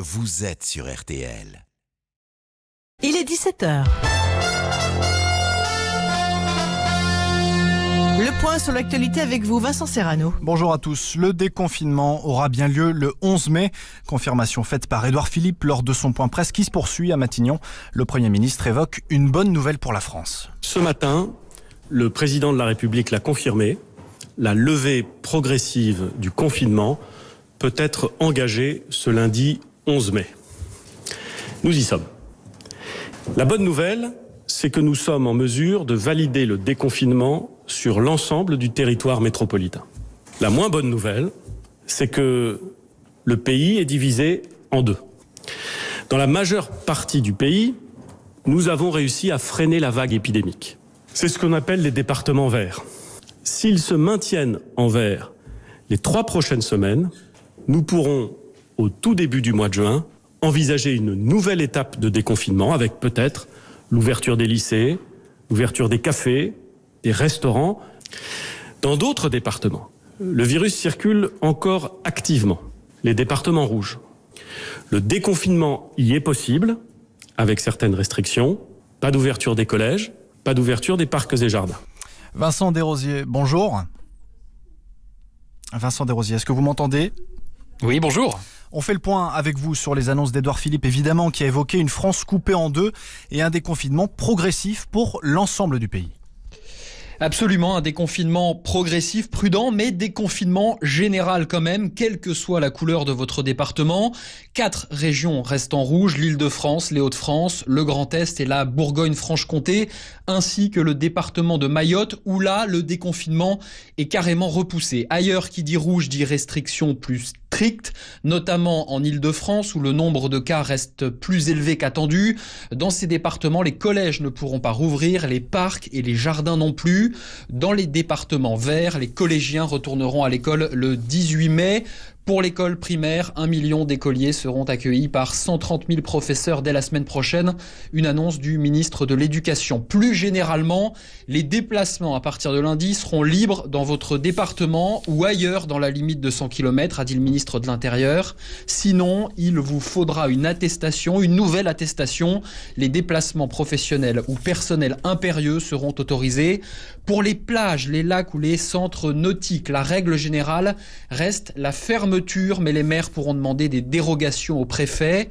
Vous êtes sur RTL. Il est 17h. Le point sur l'actualité avec vous, Vincent Serrano. Bonjour à tous. Le déconfinement aura bien lieu le 11 mai. Confirmation faite par Édouard Philippe lors de son point presse qui se poursuit à Matignon. Le Premier ministre évoque une bonne nouvelle pour la France. Ce matin, le président de la République l'a confirmé. La levée progressive du confinement peut être engagée ce lundi 11 mai. Nous y sommes. La bonne nouvelle, c'est que nous sommes en mesure de valider le déconfinement sur l'ensemble du territoire métropolitain. La moins bonne nouvelle, c'est que le pays est divisé en deux. Dans la majeure partie du pays, nous avons réussi à freiner la vague épidémique. C'est ce qu'on appelle les départements verts. S'ils se maintiennent en vert les trois prochaines semaines, nous pourrons au tout début du mois de juin, envisager une nouvelle étape de déconfinement avec peut-être l'ouverture des lycées, l'ouverture des cafés, des restaurants. Dans d'autres départements, le virus circule encore activement, les départements rouges. Le déconfinement y est possible, avec certaines restrictions, pas d'ouverture des collèges, pas d'ouverture des parcs et jardins. Vincent Desrosiers, bonjour. Vincent Desrosiers, est-ce que vous m'entendez Oui, bonjour. On fait le point avec vous sur les annonces d'Edouard Philippe, évidemment, qui a évoqué une France coupée en deux et un déconfinement progressif pour l'ensemble du pays. Absolument, un déconfinement progressif, prudent, mais déconfinement général quand même, quelle que soit la couleur de votre département. Quatre régions restent en rouge, l'Île-de-France, les Hauts-de-France, le Grand Est et la Bourgogne-Franche-Comté, ainsi que le département de Mayotte, où là, le déconfinement est carrément repoussé. Ailleurs, qui dit rouge dit restriction plus stricte, notamment en Île-de-France, où le nombre de cas reste plus élevé qu'attendu. Dans ces départements, les collèges ne pourront pas rouvrir, les parcs et les jardins non plus. Dans les départements verts, les collégiens retourneront à l'école le 18 mai. Pour l'école primaire, un million d'écoliers seront accueillis par 130 000 professeurs dès la semaine prochaine, une annonce du ministre de l'Éducation. Plus généralement, les déplacements à partir de lundi seront libres dans votre département ou ailleurs dans la limite de 100 km, a dit le ministre de l'Intérieur. Sinon, il vous faudra une attestation, une nouvelle attestation. Les déplacements professionnels ou personnels impérieux seront autorisés. Pour les plages, les lacs ou les centres nautiques, la règle générale reste la ferme mais les maires pourront demander des dérogations au préfet.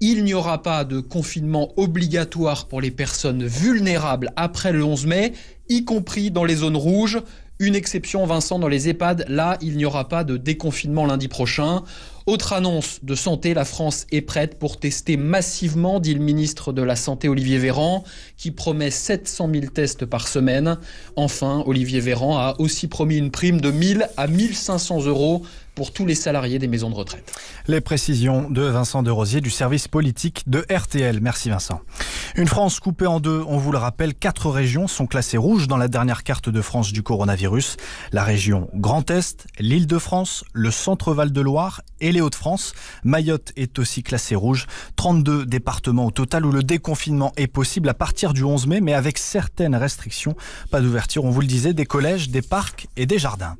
Il n'y aura pas de confinement obligatoire pour les personnes vulnérables après le 11 mai, y compris dans les zones rouges. Une exception, Vincent, dans les EHPAD, là, il n'y aura pas de déconfinement lundi prochain. Autre annonce de santé, la France est prête pour tester massivement, dit le ministre de la Santé Olivier Véran, qui promet 700 000 tests par semaine. Enfin, Olivier Véran a aussi promis une prime de 1000 à 1500 euros pour tous les salariés des maisons de retraite. Les précisions de Vincent de Rosier du service politique de RTL. Merci Vincent. Une France coupée en deux, on vous le rappelle, quatre régions sont classées rouges dans la dernière carte de France du coronavirus. La région Grand Est, l'île de France, le centre-val de Loire et les Hauts-de-France. Mayotte est aussi classée rouge. 32 départements au total où le déconfinement est possible à partir du 11 mai, mais avec certaines restrictions. Pas d'ouverture, on vous le disait, des collèges, des parcs et des jardins.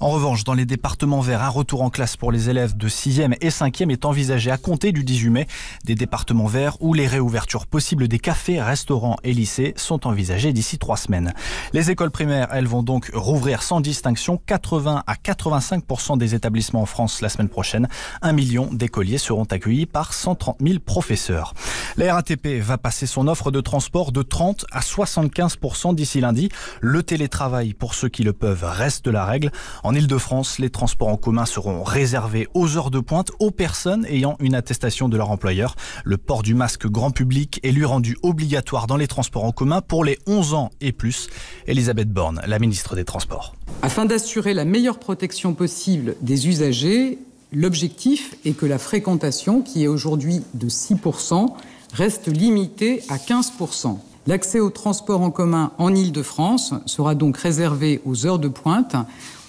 En revanche, dans les départements verts, un retour en classe pour les élèves de 6e et 5e est envisagé à compter du 18 mai. Des départements verts où les réouvertures possibles des cafés, restaurants et lycées sont envisagés d'ici trois semaines. Les écoles primaires, elles vont donc rouvrir sans distinction 80 à 85 des établissements en France la semaine prochaine. Un million d'écoliers seront accueillis par 130 000 professeurs. La RATP va passer son offre de transport de 30 à 75 d'ici lundi. Le télétravail, pour ceux qui le peuvent, reste la règle. En Ile-de-France, les transports en commun seront réservés aux heures de pointe aux personnes ayant une attestation de leur employeur. Le port du masque grand public est lui rendu obligatoire dans les transports en commun pour les 11 ans et plus. Elisabeth Borne, la ministre des Transports. Afin d'assurer la meilleure protection possible des usagers, l'objectif est que la fréquentation, qui est aujourd'hui de 6%, reste limitée à 15%. L'accès aux transports en commun en Île-de-France sera donc réservé aux heures de pointe,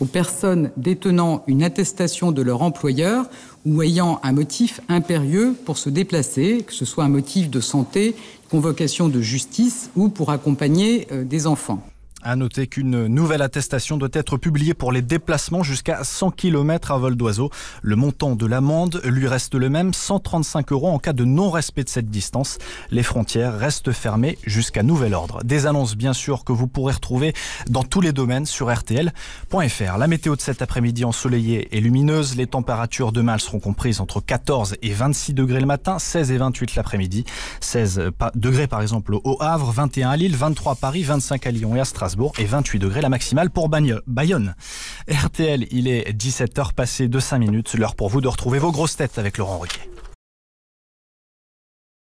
aux personnes détenant une attestation de leur employeur ou ayant un motif impérieux pour se déplacer, que ce soit un motif de santé, convocation de justice ou pour accompagner euh, des enfants. À noter qu'une nouvelle attestation doit être publiée pour les déplacements jusqu'à 100 km à vol d'oiseau. Le montant de l'amende lui reste le même, 135 euros en cas de non-respect de cette distance. Les frontières restent fermées jusqu'à nouvel ordre. Des annonces bien sûr que vous pourrez retrouver dans tous les domaines sur rtl.fr. La météo de cet après-midi ensoleillée et lumineuse, les températures de mal seront comprises entre 14 et 26 degrés le matin, 16 et 28 l'après-midi, 16 degrés par exemple au Havre, 21 à Lille, 23 à Paris, 25 à Lyon et à Strasbourg et 28 degrés la maximale pour Bayonne. RTL, il est 17h passé de 5 minutes, l'heure pour vous de retrouver vos grosses têtes avec Laurent Ruquier.